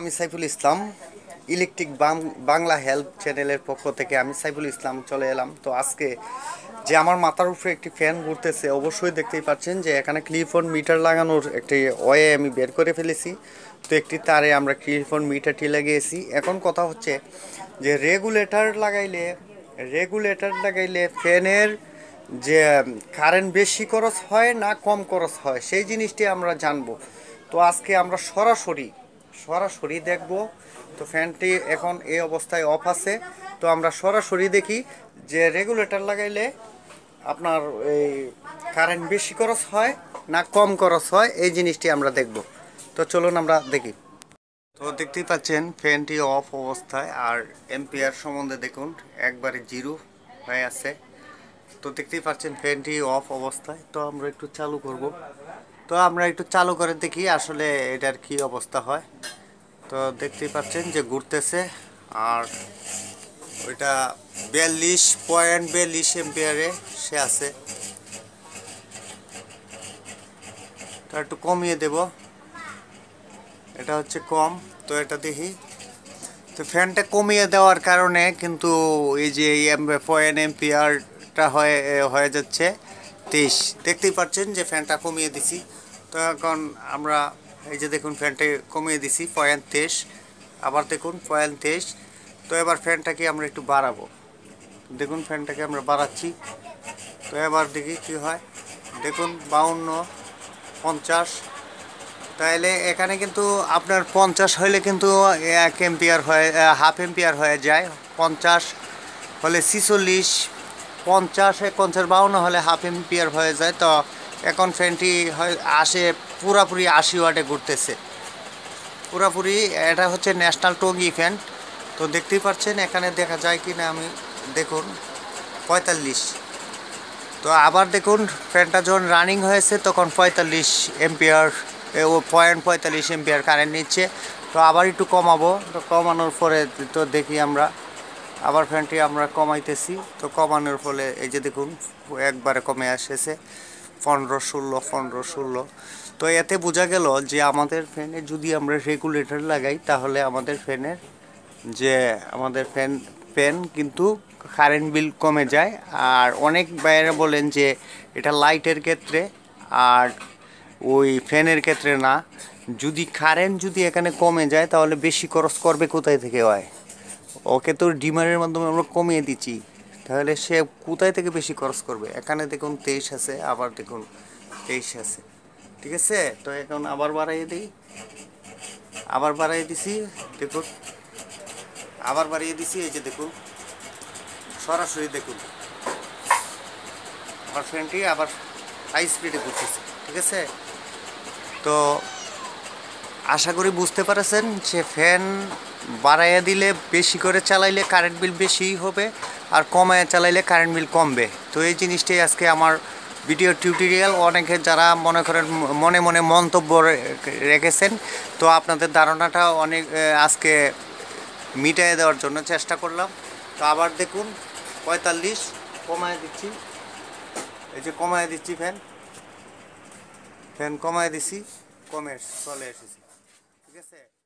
আমি Saiful Islam electric Bangla help চ্যানেলের পক্ষ থেকে আমি সাইফুল ইসলাম চলে এলাম তো আজকে যে আমার মাথার উপরে একটি ফ্যান ঘুরতেছে অবশ্যই দেখতেই পাচ্ছেন যে এখানে ক্লিফোন মিটার লাগানোর একটি ওয়ে আমি বের করে ফেলেছি তো একটি তারে আমরা ক্লিফোন মিটারটি লাগিয়েছি এখন কথা হচ্ছে যে রেগুলেটর লাগাইলে রেগুলেটর লাগাইলে ফ্যানের যে কারেন্ট বেশি খরচ হয় না কম খরচ হয় সেই জিনিসটি আমরা জানবো তো আজকে আমরা সরাসরি সরাসরি দেখব তো ফ্যানটি এখন এই অবস্থায় অফ আছে তো আমরা সরাসরি দেখি যে রেগুলেটর লাগাইলে আপনার এই কারেন্ট বেশি খরচ হয় না কম খরচ হয় এই জিনিসটি আমরা দেখব তো চলুন আমরা দেখি তো দেখতেই পাচ্ছেন ফ্যানটি অফ অবস্থায় আর এম্পিয়ার সম্বন্ধে দেখুন একবারে জিরো হয়ে আছে তো দেখতেই পাচ্ছেন ফ্যানটি অফ অবস্থায় তো আমরা একটু চালু করব তো আমরা একটু চালু করে দেখি আসলে এটার কি অবস্থা হয় তো দেখতেই পাচ্ছেন যে ঘুরতেছে আর ওইটা বিয়াল্লিশ পয়েন্ট বিয়াল্লিশ এম্পিয়ারে সে আছে তো একটু কমিয়ে দেব এটা হচ্ছে কম তো এটা দেখি তো ফ্যানটা কমিয়ে দেওয়ার কারণে কিন্তু এই যে পয়েন্ট এম্পিয়ারটা হয়ে হয়ে যাচ্ছে তেইশ দেখতেই পাচ্ছেন যে ফ্যানটা কমিয়ে দিছি তো এখন আমরা এই যে দেখুন ফ্যানটা কমিয়ে দিছি পয়েন্ট তেইশ আবার দেখুন পয়েন্ট তেইশ তো এবার ফ্যানটাকে আমরা একটু বাড়াবো দেখুন ফ্যানটাকে আমরা বাড়াচ্ছি তো এবার দেখি কি হয় দেখুন বাউন্ন পঞ্চাশ তাহলে এখানে কিন্তু আপনার পঞ্চাশ হলে কিন্তু এক এম্পিয়ার হয়ে হাফ এম্পিয়ার হয়ে যায় পঞ্চাশ হলে ছিচল্লিশ পঞ্চাশ পঞ্চাশ বাউন্ন হলে হাফ এম্পিয়ার হয়ে যায় তো এখন ফ্যানটি হয় আসে পুরাপুরি আশি ওয়াটে ঘুরতেছে পুরাপুরি এটা হচ্ছে ন্যাশনাল টঙ্গি ফ্যান তো দেখতেই পাচ্ছেন এখানে দেখা যায় কি না আমি দেখুন পঁয়তাল্লিশ তো আবার দেখুন ফ্যানটা যখন রানিং হয়েছে তখন পঁয়তাল্লিশ এম্পিয়ার ও পয়েন্ট পঁয়তাল্লিশ এম্পিয়ার কারেন্ট নিচ্ছে তো আবার একটু কমাবো তো কমানোর পরে তো দেখি আমরা আবার ফ্যানটি আমরা কমাইতেছি তো কমানোর ফলে এই যে দেখুন একবারে কমে আসেছে পনেরো ষোলো পনেরো ষোলো তো এতে বোঝা গেল যে আমাদের ফ্যানে যদি আমরা রেগুলেটর লাগাই তাহলে আমাদের ফ্যানের যে আমাদের ফ্যান ফ্যান কিন্তু কারেন্ট বিল কমে যায় আর অনেক বাইরে বলেন যে এটা লাইটের ক্ষেত্রে আর ওই ফ্যানের ক্ষেত্রে না যদি কারেন্ট যদি এখানে কমে যায় তাহলে বেশি খরচ করবে কোথায় থেকে হয় ওকে তো ডিমারের মাধ্যমে আমরা কমিয়ে দিচ্ছি তাহলে সে কোথায় থেকে বেশি খরচ করবে এখানে দেখুন তেইশ আছে আবার দেখুন তেইশ আছে ঠিক আছে তো এখন আবার বাড়াইয়ে দিই আবার বাড়াইয়ে দিছি দেখুন আবার বাড়িয়ে দিছি এই যে দেখুন সরাসরি দেখুন আমার ফ্রেন্ডটি আবার হাই স্পিডে ঘুরতেছে ঠিক আছে তো আশা করি বুঝতে পারেছেন যে ফ্যান বাড়াইয়া দিলে বেশি করে চালাইলে কারেন্ট বিল বেশিই হবে আর কমায় চালাইলে কারেন্ট বিল কমবে তো এই জিনিসটাই আজকে আমার ভিডিও টিউটোরিয়াল অনেকে যারা মনে করেন মনে মনে মন্তব্য রেখেছেন তো আপনাদের ধারণাটা অনেক আজকে মিটাই দেওয়ার জন্য চেষ্টা করলাম তো আবার দেখুন পঁয়তাল্লিশ কমায় দিচ্ছি এই যে কমায় দিচ্ছি ফ্যান ফ্যান কমায় দিছি কমে চলে এসেছি ঠিক আছে